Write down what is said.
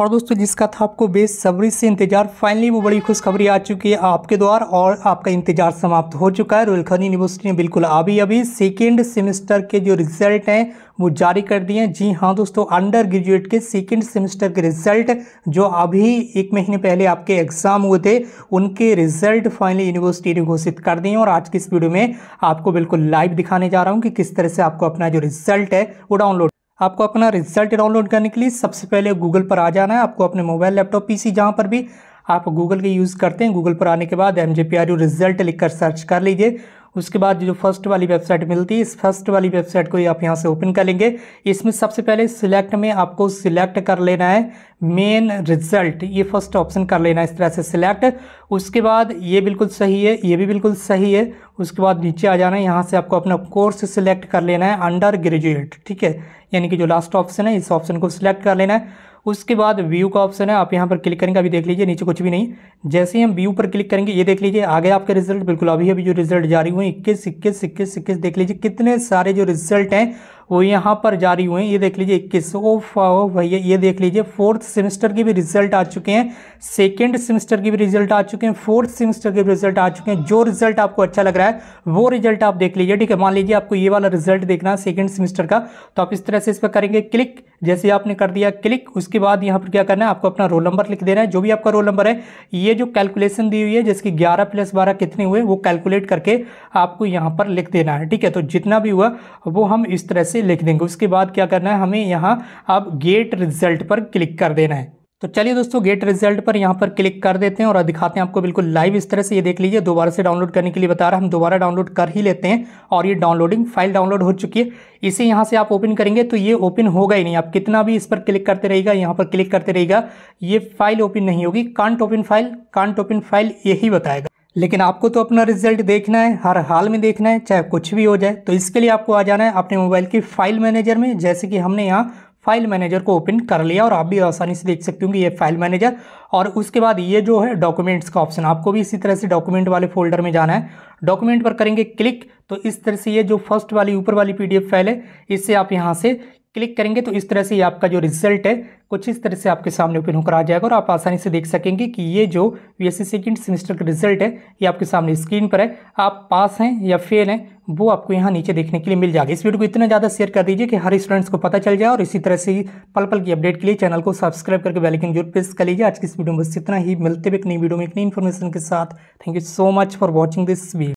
और दोस्तों जिसका था आपको बेसब्री से इंतजार फाइनली वो बड़ी खुशखबरी आ चुकी है आपके द्वार और आपका इंतजार समाप्त हो चुका है रोहिल यूनिवर्सिटी ने बिल्कुल अभी अभी सेकेंड सेमेस्टर के जो रिजल्ट हैं वो जारी कर दिए हैं जी हाँ दोस्तों अंडर ग्रेजुएट के सेकेंड सेमेस्टर के रिजल्ट जो अभी एक महीने पहले आपके एग्जाम हुए थे उनके रिजल्ट फाइनली यूनिवर्सिटी ने घोषित कर दिए और आज की इस वीडियो में आपको बिल्कुल लाइव दिखाने जा रहा हूँ कि किस तरह से आपको अपना जो रिजल्ट है वो डाउनलोड आपको अपना रिजल्ट डाउनलोड करने के लिए सबसे पहले गूगल पर आ जाना है आपको अपने मोबाइल लैपटॉप पीसी जहां पर भी आप गूगल के यूज़ करते हैं गूगल पर आने के बाद एम जे रिजल्ट लिखकर सर्च कर लीजिए उसके बाद जो फर्स्ट वाली वेबसाइट मिलती है इस फर्स्ट वाली वेबसाइट को आप यहाँ से ओपन कर लेंगे इसमें सबसे पहले सिलेक्ट में आपको सिलेक्ट कर लेना है मेन रिजल्ट ये फर्स्ट ऑप्शन कर लेना है इस तरह से सिलेक्ट उसके बाद ये बिल्कुल सही है ये भी बिल्कुल सही है उसके बाद नीचे आ जाना है यहाँ से आपको अपना कोर्स सिलेक्ट कर लेना है अंडर ग्रेजुएट ठीक है यानी कि जो लास्ट ऑप्शन है इस ऑप्शन को सिलेक्ट कर लेना है उसके बाद व्यू का ऑप्शन है आप यहाँ पर क्लिक करेंगे अभी देख लीजिए नीचे कुछ भी नहीं जैसे ही हम व्यू पर क्लिक करेंगे ये देख लीजिए आगे आपके रिजल्ट बिल्कुल अभी अभी जो रिजल्ट जारी हुए इक्कीस इक्कीस इक्कीस इक्कीस देख लीजिए कितने सारे जो रिजल्ट हैं वो यहाँ पर जारी हुए हैं ये देख लीजिए इक्कीस भैया ये देख लीजिए फोर्थ सेमेस्टर के भी रिजल्ट आ चुके हैं सेकेंड सेमेस्टर के भी रिजल्ट आ चुके हैं फोर्थ सेमेस्टर के भी रिजल्ट आ चुके हैं जो रिजल्ट आपको अच्छा लग रहा है वो रिजल्ट आप देख लीजिए ठीक है मान लीजिए आपको ये वाला रिजल्ट देखना है सेकेंड सेमेस्टर का तो आप इस तरह से इस पर करेंगे क्लिक जैसे आपने कर दिया क्लिक उसके बाद यहाँ पर क्या करना है आपको अपना रोल नंबर लिख देना है जो भी आपका रोल नंबर है ये जो कैलकुलेशन दी हुई है जिसकी ग्यारह प्लस बारह कितने हुए वो कैलकुलेट करके आपको यहाँ पर लिख देना है ठीक है तो जितना भी हुआ वो हम इस तरह से से लिख देंगे उसके बाद क्या करना है हमें यहाँ अब गेट रिजल्ट पर क्लिक कर देना है तो चलिए दोस्तों गेट रिजल्ट पर यहाँ पर क्लिक कर देते हैं और दिखाते हैं आपको बिल्कुल लाइव इस तरह से ये देख लीजिए दोबारा से डाउनलोड करने के लिए बता रहा है हम दोबारा डाउनलोड कर ही लेते हैं और ये डाउनलोडिंग फाइल डाउनलोड हो चुकी है इसे यहाँ से आप ओपन करेंगे तो ये ओपन होगा ही नहीं आप कितना भी इस पर क्लिक करते रहेगा यहाँ पर क्लिक करते रहेगा ये फाइल ओपन नहीं होगी can't open file can't open file यही बताएगा लेकिन आपको तो अपना रिजल्ट देखना है हर हाल में देखना है चाहे कुछ भी हो जाए तो इसके लिए आपको आ जाना है अपने मोबाइल की फाइल मैनेजर में जैसे कि हमने यहाँ फाइल मैनेजर को ओपन कर लिया और आप भी आसानी से देख सकते कि ये फाइल मैनेजर और उसके बाद ये जो है डॉक्यूमेंट्स का ऑप्शन आपको भी इसी तरह से डॉक्यूमेंट वाले फोल्डर में जाना है डॉक्यूमेंट पर करेंगे क्लिक तो इस तरह से ये जो फर्स्ट वाली ऊपर वाली पीडीएफ फाइल है इससे आप यहाँ से क्लिक करेंगे तो इस तरह से ये आपका जो रिजल्ट है कुछ इस तरह से आपके सामने ओपन होकर आ जाएगा और आप आसानी से देख सकेंगे कि ये जो बी एस सेकेंड सेमेस्टर का रिजल्ट है ये आपके सामने स्क्रीन पर है आप पास हैं या फेल हैं वो आपको यहाँ नीचे देखने के लिए मिल जाएगा इस वीडियो को इतना ज़्यादा शेयर कर दीजिए कि हर स्टूडेंट्स को पता चल जाए और इसी तरह से ही पल पल की अपडेट के लिए चैनल को सब्सक्राइब करके बेल जरूर प्रेस कर लीजिए आज की इस वीडियो में बस इतना ही मिलते हुए एक नई वीडियो में एक नई इन्फॉर्मेशन के साथ thank you so much for watching this video